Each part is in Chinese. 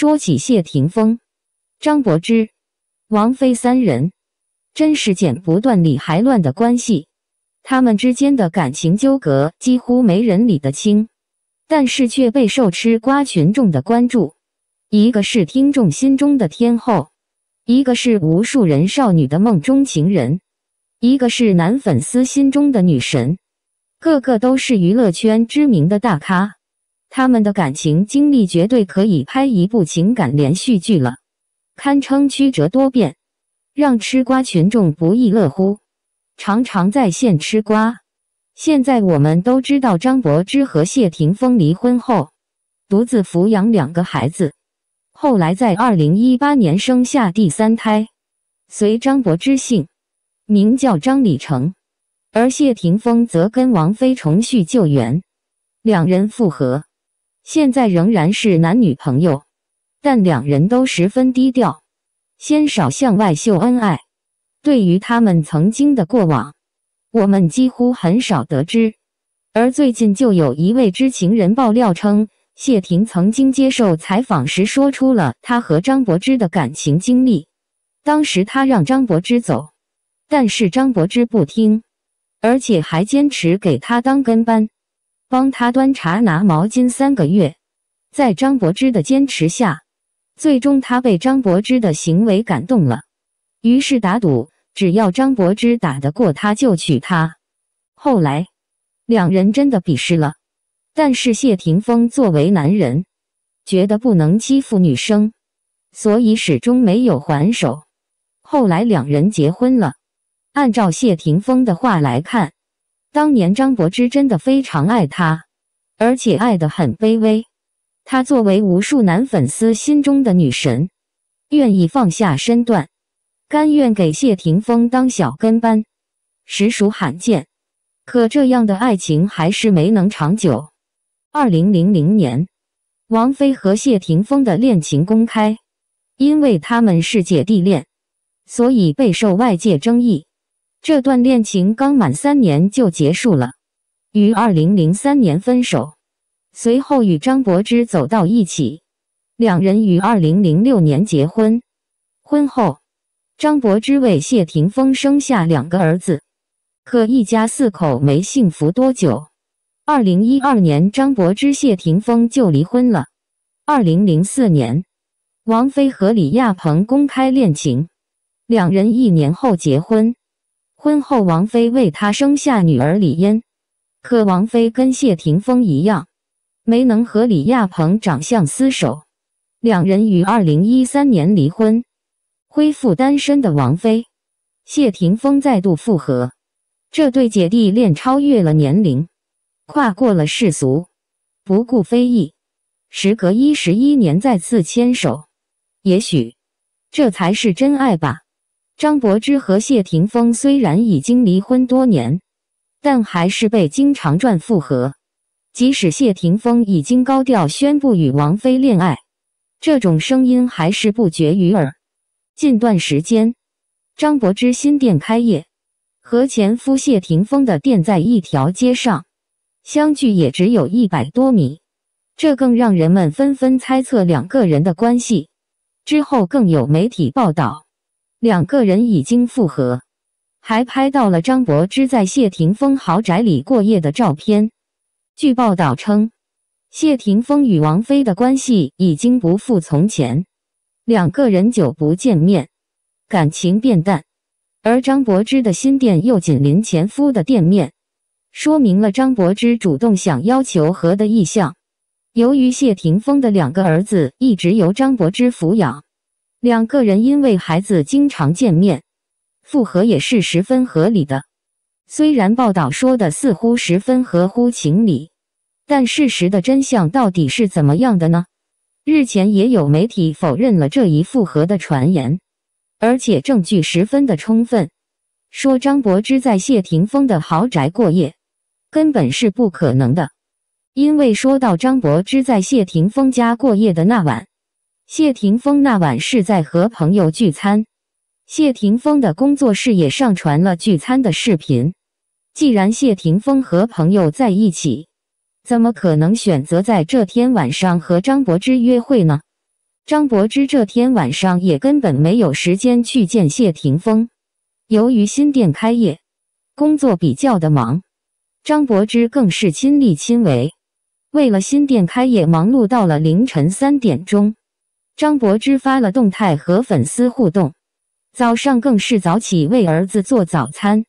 说起谢霆锋、张柏芝、王菲三人，真是剪不断、理还乱的关系。他们之间的感情纠葛几乎没人理得清，但是却备受吃瓜群众的关注。一个是听众心中的天后，一个是无数人少女的梦中情人，一个是男粉丝心中的女神，个个都是娱乐圈知名的大咖。他们的感情经历绝对可以拍一部情感连续剧了，堪称曲折多变，让吃瓜群众不亦乐乎，常常在线吃瓜。现在我们都知道，张柏芝和谢霆锋离婚后，独自抚养两个孩子，后来在2018年生下第三胎，随张柏芝姓，名叫张李成。而谢霆锋则跟王菲重续旧缘，两人复合。现在仍然是男女朋友，但两人都十分低调，鲜少向外秀恩爱。对于他们曾经的过往，我们几乎很少得知。而最近就有一位知情人爆料称，谢霆曾经接受采访时说出了他和张柏芝的感情经历。当时他让张柏芝走，但是张柏芝不听，而且还坚持给他当跟班。帮他端茶拿毛巾三个月，在张柏芝的坚持下，最终他被张柏芝的行为感动了，于是打赌，只要张柏芝打得过，他就娶她。后来两人真的比试了，但是谢霆锋作为男人，觉得不能欺负女生，所以始终没有还手。后来两人结婚了，按照谢霆锋的话来看。当年张柏芝真的非常爱他，而且爱的很卑微。她作为无数男粉丝心中的女神，愿意放下身段，甘愿给谢霆锋当小跟班，实属罕见。可这样的爱情还是没能长久。二零零零年，王菲和谢霆锋的恋情公开，因为他们是姐弟恋，所以备受外界争议。这段恋情刚满三年就结束了，于二零零三年分手。随后与张柏芝走到一起，两人于二零零六年结婚。婚后，张柏芝为谢霆锋生下两个儿子，可一家四口没幸福多久。二零一二年，张柏芝谢霆锋就离婚了。二零零四年，王菲和李亚鹏公开恋情，两人一年后结婚。婚后，王菲为他生下女儿李嫣，可王菲跟谢霆锋一样，没能和李亚鹏长相厮守，两人于二零一三年离婚。恢复单身的王菲，谢霆锋再度复合，这对姐弟恋超越了年龄，跨过了世俗，不顾非议，时隔一十一年再次牵手，也许，这才是真爱吧。张柏芝和谢霆锋虽然已经离婚多年，但还是被经常传复合。即使谢霆锋已经高调宣布与王菲恋爱，这种声音还是不绝于耳。近段时间，张柏芝新店开业，和前夫谢霆锋的店在一条街上，相距也只有一百多米，这更让人们纷纷猜测两个人的关系。之后，更有媒体报道。两个人已经复合，还拍到了张柏芝在谢霆锋豪宅里过夜的照片。据报道称，谢霆锋与王菲的关系已经不复从前，两个人久不见面，感情变淡。而张柏芝的新店又紧邻前夫的店面，说明了张柏芝主动想要求和的意向。由于谢霆锋的两个儿子一直由张柏芝抚养。两个人因为孩子经常见面，复合也是十分合理的。虽然报道说的似乎十分合乎情理，但事实的真相到底是怎么样的呢？日前也有媒体否认了这一复合的传言，而且证据十分的充分，说张柏芝在谢霆锋的豪宅过夜根本是不可能的，因为说到张柏芝在谢霆锋家过夜的那晚。谢霆锋那晚是在和朋友聚餐，谢霆锋的工作室也上传了聚餐的视频。既然谢霆锋和朋友在一起，怎么可能选择在这天晚上和张柏芝约会呢？张柏芝这天晚上也根本没有时间去见谢霆锋。由于新店开业，工作比较的忙，张柏芝更是亲力亲为，为了新店开业忙碌到了凌晨三点钟。张柏芝发了动态和粉丝互动，早上更是早起为儿子做早餐。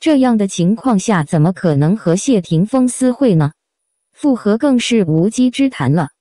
这样的情况下，怎么可能和谢霆锋私会呢？复合更是无稽之谈了。